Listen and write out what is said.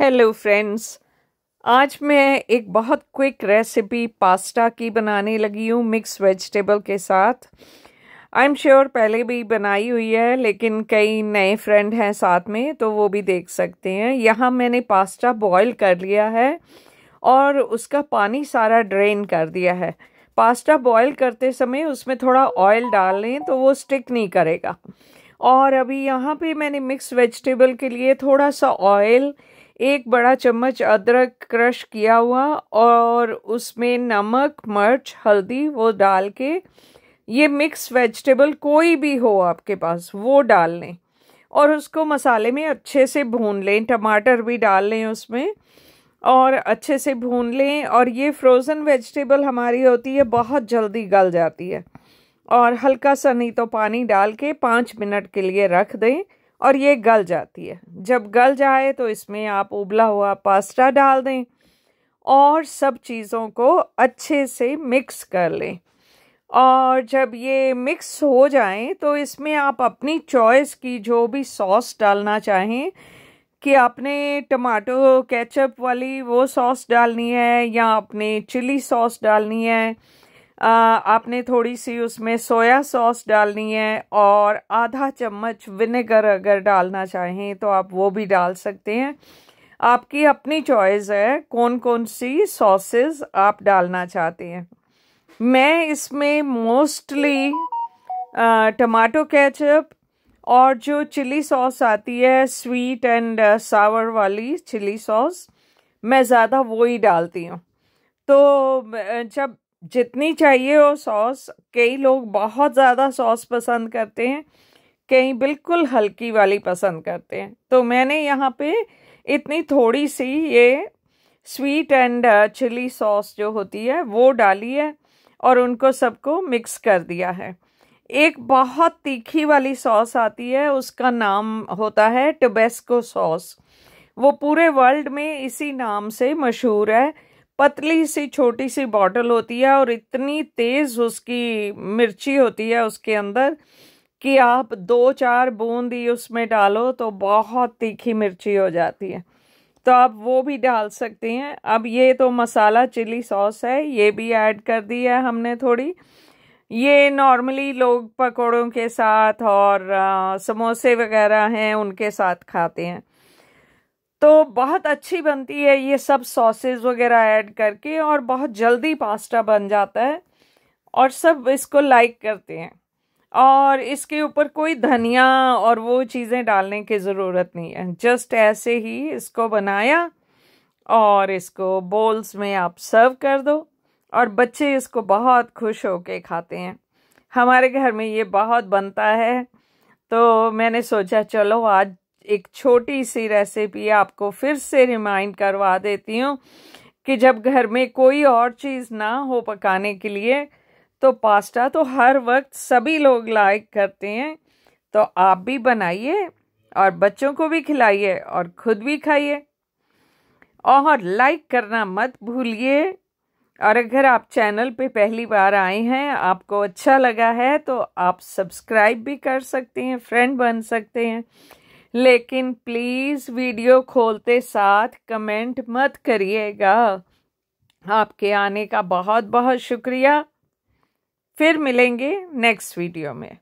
hello friends आज मैं एक बहुत क्विक रेसिपी पास्ता की बनाने लगी हूँ मिक्स वेजिटेबल के साथ आई एम श्योर पहले भी बनाई हुई है लेकिन कई नए फ्रेंड हैं साथ में तो वो भी देख सकते हैं यहाँ मैंने पास्ता बॉईल कर लिया है और उसका पानी सारा ड्रेन कर दिया है पास्ता बॉईल करते समय उसमें थोड़ा ऑयल डाल लें तो वो स्टिक नहीं करेगा और अभी यहाँ पे मैंने मिक्स वेजिटेबल के लिए थोड़ा सा ऑयल एक बड़ा चम्मच अदरक क्रश किया हुआ और उसमें नमक मिर्च हल्दी वो डाल के ये मिक्स वेजिटेबल कोई भी हो आपके पास वो डाल लें और उसको मसाले में अच्छे से भून लें टमाटर भी डाल लें उसमें और अच्छे से भून लें और ये फ्रोज़न वेजिटेबल हमारी होती है बहुत जल्दी गल जाती है और हल्का सा नहीं तो पानी डाल के पाँच मिनट के लिए रख दें और ये गल जाती है जब गल जाए तो इसमें आप उबला हुआ पास्ता डाल दें और सब चीज़ों को अच्छे से मिक्स कर लें और जब ये मिक्स हो जाए तो इसमें आप अपनी चॉइस की जो भी सॉस डालना चाहें कि आपने टमाटो केचप वाली वो सॉस डालनी है या आपने चिली सॉस डालनी है आपने थोड़ी सी उसमें सोया सॉस डालनी है और आधा चम्मच विनेगर अगर डालना चाहें तो आप वो भी डाल सकते हैं आपकी अपनी चॉइस है कौन कौन सी सॉसेस आप डालना चाहते हैं मैं इसमें मोस्टली टमाटो केचप और जो चिली सॉस आती है स्वीट एंड सावर वाली चिली सॉस मैं ज़्यादा वो ही डालती हूँ तो जब जितनी चाहिए वो सॉस कई लोग बहुत ज़्यादा सॉस पसंद करते हैं कई बिल्कुल हल्की वाली पसंद करते हैं तो मैंने यहाँ पे इतनी थोड़ी सी ये स्वीट एंड चिली सॉस जो होती है वो डाली है और उनको सबको मिक्स कर दिया है एक बहुत तीखी वाली सॉस आती है उसका नाम होता है टोबेस्को सॉस वो पूरे वर्ल्ड में इसी नाम से मशहूर है पतली सी छोटी सी बॉटल होती है और इतनी तेज़ उसकी मिर्ची होती है उसके अंदर कि आप दो चार बूंद ही उसमें डालो तो बहुत तीखी मिर्ची हो जाती है तो आप वो भी डाल सकते हैं अब ये तो मसाला चिली सॉस है ये भी ऐड कर दी है हमने थोड़ी ये नॉर्मली लोग पकौड़ों के साथ और आ, समोसे वगैरह हैं उनके साथ खाते हैं तो बहुत अच्छी बनती है ये सब सॉसेज वगैरह ऐड करके और बहुत जल्दी पास्ता बन जाता है और सब इसको लाइक करते हैं और इसके ऊपर कोई धनिया और वो चीज़ें डालने की ज़रूरत नहीं है जस्ट ऐसे ही इसको बनाया और इसको बोल्स में आप सर्व कर दो और बच्चे इसको बहुत खुश हो के खाते हैं हमारे घर में ये बहुत बनता है तो मैंने सोचा चलो आज एक छोटी सी रेसिपी आपको फिर से रिमाइंड करवा देती हूँ कि जब घर में कोई और चीज़ ना हो पकाने के लिए तो पास्ता तो हर वक्त सभी लोग लाइक करते हैं तो आप भी बनाइए और बच्चों को भी खिलाइए और ख़ुद भी खाइए और लाइक करना मत भूलिए और अगर आप चैनल पे पहली बार आए हैं आपको अच्छा लगा है तो आप सब्सक्राइब भी कर सकते हैं फ्रेंड बन सकते हैं लेकिन प्लीज़ वीडियो खोलते साथ कमेंट मत करिएगा आपके आने का बहुत बहुत शुक्रिया फिर मिलेंगे नेक्स्ट वीडियो में